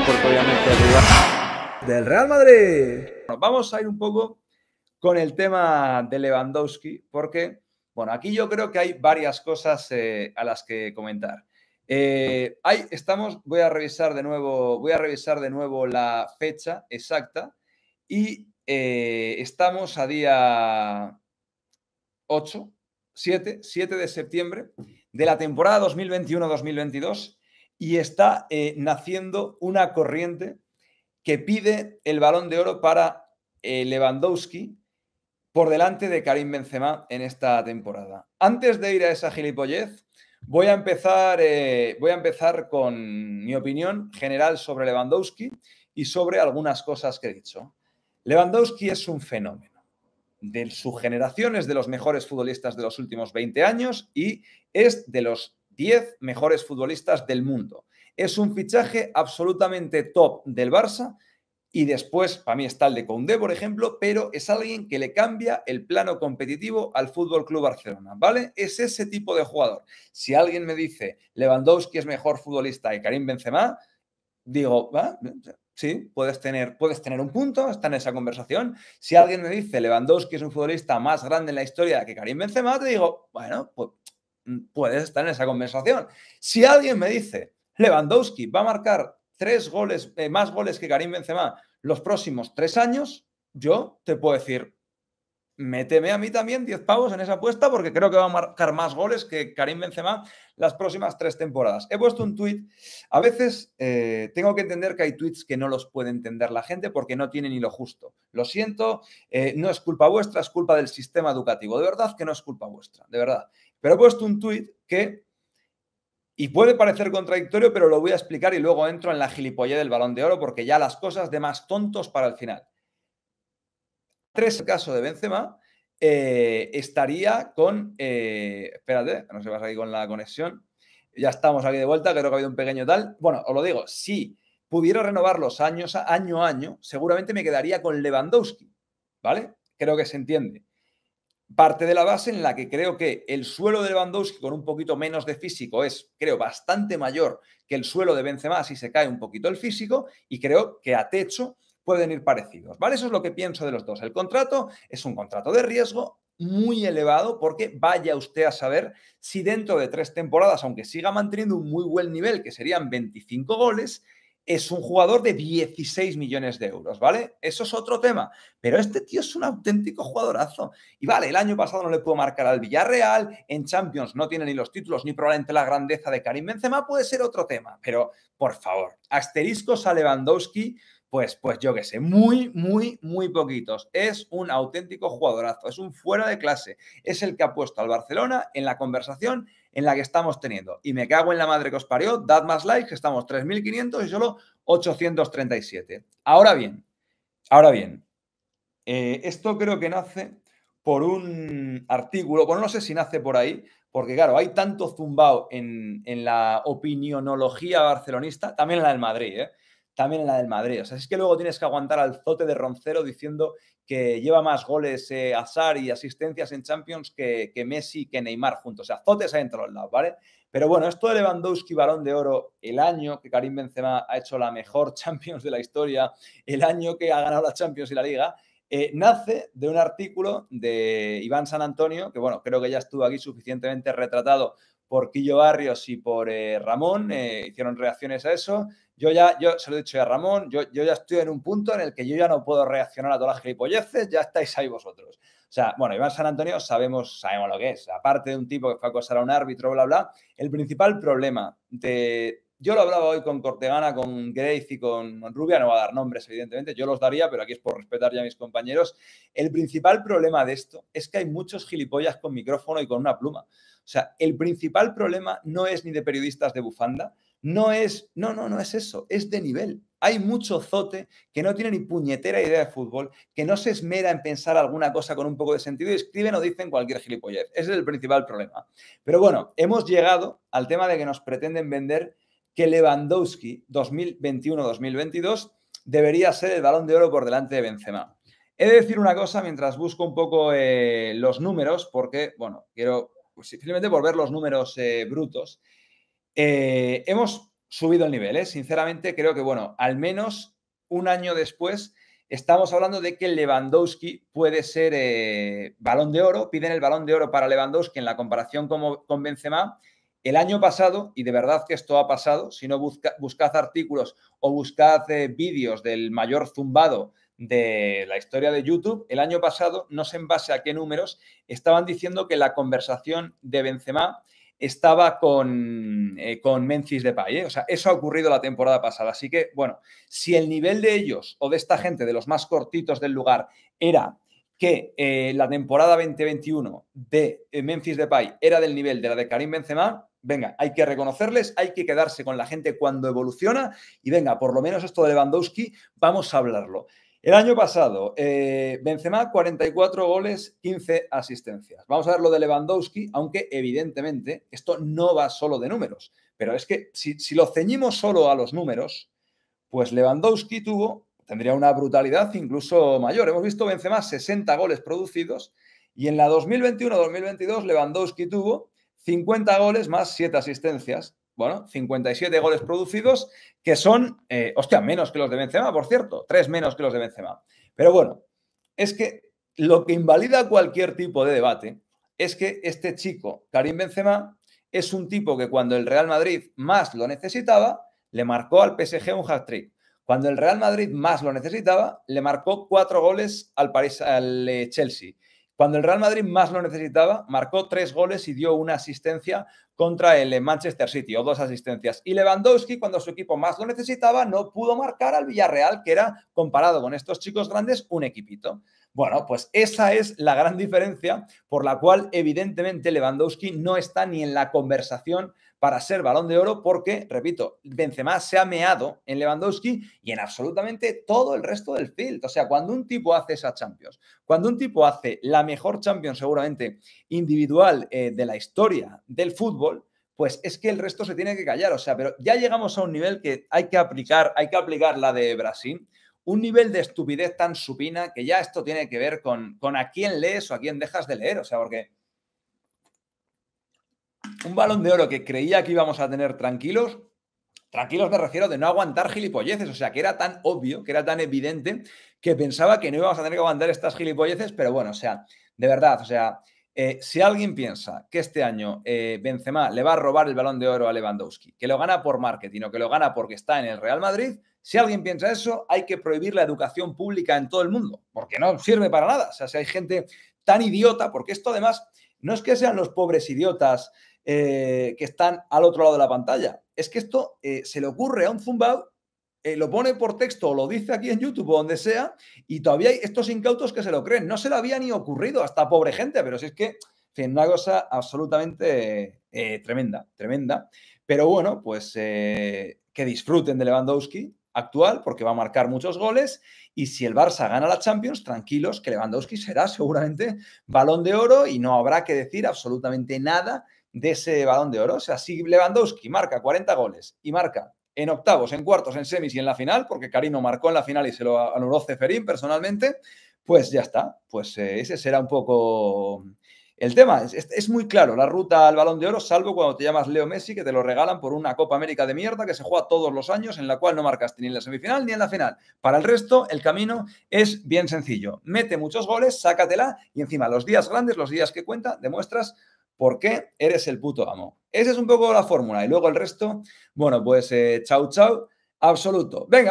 obviamente del Real Madrid. vamos a ir un poco con el tema de Lewandowski, porque, bueno, aquí yo creo que hay varias cosas eh, a las que comentar. Eh, ahí estamos, voy a revisar de nuevo, voy a revisar de nuevo la fecha exacta y eh, estamos a día 8, 7, 7 de septiembre de la temporada 2021-2022 y está eh, naciendo una corriente que pide el balón de oro para eh, Lewandowski por delante de Karim Benzema en esta temporada. Antes de ir a esa gilipollez, voy a empezar, eh, voy a empezar con mi opinión general sobre Lewandowski y sobre algunas cosas que he dicho. Lewandowski es un fenómeno. De su generación es de los mejores futbolistas de los últimos 20 años y es de los 10 mejores futbolistas del mundo. Es un fichaje absolutamente top del Barça y después, para mí está el de Conde por ejemplo, pero es alguien que le cambia el plano competitivo al Fútbol Club Barcelona, ¿vale? Es ese tipo de jugador. Si alguien me dice Lewandowski es mejor futbolista que Karim Benzema, digo, ¿va? Sí, puedes tener, puedes tener un punto, está en esa conversación. Si alguien me dice Lewandowski es un futbolista más grande en la historia que Karim Benzema, te digo, bueno, pues Mm, puedes estar en esa conversación. Si alguien me dice, Lewandowski va a marcar tres goles, eh, más goles que Karim Benzema los próximos tres años, yo te puedo decir, méteme a mí también 10 pavos en esa apuesta porque creo que va a marcar más goles que Karim Benzema las próximas tres temporadas. He puesto un tuit. A veces eh, tengo que entender que hay tweets que no los puede entender la gente porque no tiene ni lo justo. Lo siento, eh, no es culpa vuestra, es culpa del sistema educativo. De verdad que no es culpa vuestra, de verdad. Pero he puesto un tuit que y puede parecer contradictorio, pero lo voy a explicar y luego entro en la gilipollez del balón de oro porque ya las cosas de más tontos para el final tres casos de Benzema, eh, estaría con. Eh, espérate, no se vas aquí con la conexión. Ya estamos aquí de vuelta, creo que ha habido un pequeño tal. Bueno, os lo digo, si pudiera renovar los años año a año, seguramente me quedaría con Lewandowski, ¿vale? Creo que se entiende. Parte de la base en la que creo que el suelo de Lewandowski con un poquito menos de físico es, creo, bastante mayor que el suelo de Benzema si se cae un poquito el físico y creo que a techo pueden ir parecidos, ¿vale? Eso es lo que pienso de los dos. El contrato es un contrato de riesgo muy elevado porque vaya usted a saber si dentro de tres temporadas, aunque siga manteniendo un muy buen nivel, que serían 25 goles, es un jugador de 16 millones de euros, ¿vale? Eso es otro tema. Pero este tío es un auténtico jugadorazo. Y vale, el año pasado no le pudo marcar al Villarreal, en Champions no tiene ni los títulos ni probablemente la grandeza de Karim Benzema, puede ser otro tema. Pero, por favor, asteriscos a Lewandowski pues, pues yo qué sé, muy, muy, muy poquitos. Es un auténtico jugadorazo, es un fuera de clase, es el que ha puesto al Barcelona en la conversación en la que estamos teniendo. Y me cago en la madre que os parió, dad más likes, que estamos 3.500 y solo 837. Ahora bien, ahora bien, eh, esto creo que nace por un artículo, bueno, no sé si nace por ahí, porque claro, hay tanto zumbao en, la opinionología barcelonista, también la del Madrid, ¿eh? también en la del Madrid. O sea, es que luego tienes que aguantar al zote de Roncero diciendo que lleva más goles eh, azar y asistencias en Champions que, Messi y que Neymar juntos. O sea, zotes hay entre los lados, ¿vale? Pero bueno, esto de Lewandowski, balón de oro, el año que Karim Benzema ha hecho la mejor Champions de la historia, el año que ha ganado la Champions y la Liga, eh, nace de un artículo de Iván San Antonio, que bueno, creo que ya estuvo aquí suficientemente retratado por Quillo Barrios y por eh, Ramón, hicieron reacciones a eso yo ya, yo se lo he dicho ya a Ramón, yo, ya estoy en un punto en el que yo ya no puedo reaccionar a todas las gilipolleces, ya estáis ahí vosotros. O sea, bueno, Iván San Antonio sabemos, sabemos lo que es. Aparte de un tipo que fue a acosar a un árbitro, bla, bla, el principal problema de... Yo lo hablaba hoy con Cortegana, con Grace y con Rubia, no va a dar nombres, evidentemente, yo los daría, pero aquí es por respetar ya a mis compañeros. El principal problema de esto es que hay muchos gilipollas con micrófono y con una pluma. O sea, el principal problema no es ni de periodistas de bufanda, no es, no, no, no es eso, es de nivel. Hay mucho zote que no tiene ni puñetera idea de fútbol, que no se esmera en pensar alguna cosa con un poco de sentido y escriben o dicen cualquier gilipollez. Ese es el principal problema. Pero bueno, hemos llegado al tema de que nos pretenden vender que Lewandowski 2021-2022 debería ser el balón de oro por delante de Benzema. He de decir una cosa mientras busco un poco eh, los números, porque, bueno, quiero simplemente volver los números eh, brutos. Eh, hemos subido el nivel, ¿eh? sinceramente creo que, bueno, al menos un año después estamos hablando de que Lewandowski puede ser eh, balón de oro, piden el balón de oro para Lewandowski en la comparación como, con Benzema. El año pasado, y de verdad que esto ha pasado, si no buscad artículos o buscad vídeos del mayor zumbado de la historia de YouTube, el año pasado, no sé en base a qué números, estaban diciendo que la conversación de Benzema estaba con, eh, con Memphis Depay. ¿eh? O sea, eso ha ocurrido la temporada pasada. Así que, bueno, si el nivel de ellos o de esta gente, de los más cortitos del lugar, era que eh, la temporada 2021 de Memphis Depay era del nivel de la de Karim Benzema, venga, hay que reconocerles, hay que quedarse con la gente cuando evoluciona y venga, por lo menos esto de Lewandowski, vamos a hablarlo. El año pasado, eh, Benzema 44 goles, 15 asistencias. Vamos a ver lo de Lewandowski, aunque evidentemente esto no va solo de números. Pero es que si, si lo ceñimos solo a los números, pues Lewandowski tuvo, tendría una brutalidad incluso mayor. Hemos visto Benzema 60 goles producidos y en la 2021-2022 Lewandowski tuvo 50 goles más 7 asistencias bueno, 57 goles producidos, que son, eh, hostia, menos que los de Benzema, por cierto, tres menos que los de Benzema. Pero bueno, es que lo que invalida cualquier tipo de debate es que este chico, Karim Benzema, es un tipo que cuando el Real Madrid más lo necesitaba, le marcó al PSG un hat-trick. Cuando el Real Madrid más lo necesitaba, le marcó cuatro goles al, al eh, Chelsea. Cuando el Real Madrid más lo necesitaba, marcó tres goles y dio una asistencia contra el Manchester City, o dos asistencias. Y Lewandowski, cuando su equipo más lo necesitaba, no pudo marcar al Villarreal, que era, comparado con estos chicos grandes, un equipito. Bueno, pues esa es la gran diferencia por la cual evidentemente Lewandowski no está ni en la conversación para ser balón de oro porque, repito, Benzema se ha meado en Lewandowski y en absolutamente todo el resto del field. O sea, cuando un tipo hace esa Champions, cuando un tipo hace la mejor Champions seguramente individual eh, de la historia del fútbol, pues es que el resto se tiene que callar. O sea, pero ya llegamos a un nivel que hay que aplicar, hay que aplicar la de Brasil, un nivel de estupidez tan supina que ya esto tiene que ver con, con a quién lees o a quién dejas de leer. O sea, porque un balón de oro que creía que íbamos a tener tranquilos, tranquilos me refiero de no aguantar gilipolleces, o sea, que era tan obvio, que era tan evidente, que pensaba que no íbamos a tener que aguantar estas gilipolleces, pero bueno, o sea, de verdad, o sea, eh, si alguien piensa que este año eh, Benzema le va a robar el balón de oro a Lewandowski, que lo gana por marketing o que lo gana porque está en el Real Madrid, si alguien piensa eso, hay que prohibir la educación pública en todo el mundo, porque no sirve para nada. O sea, si hay gente tan idiota, porque esto además no es que sean los pobres idiotas eh, que están al otro lado de la pantalla. Es que esto eh, se le ocurre a un zumbao, eh, lo pone por texto o lo dice aquí en YouTube o donde sea, y todavía hay estos incautos que se lo creen. No se le había ni ocurrido hasta pobre gente, pero si es que, es una cosa absolutamente tremenda, tremenda. Pero bueno, pues que disfruten de Lewandowski actual porque va a marcar muchos goles y si el Barça gana la Champions, tranquilos que Lewandowski será seguramente balón de oro y no habrá que decir absolutamente nada de ese balón de oro. O sea, si Lewandowski marca 40 goles y marca en octavos, en cuartos, en semis y en la final, porque Carino marcó en la final y se lo anuló Ceferín personalmente, pues ya está. Pues eh, ese será un poco el tema. Es, muy claro la ruta al balón de oro, salvo cuando te llamas Leo Messi, que te lo regalan por una Copa América de mierda que se juega todos los años, en la cual no marcas ni en la semifinal ni en la final. Para el resto, el camino es bien sencillo. Mete muchos goles, sácatela y encima los días grandes, los días que cuenta, demuestras porque eres el puto amo. Esa es un poco la fórmula. Y luego el resto, bueno, pues chao, eh, chao, chau, absoluto. Venga.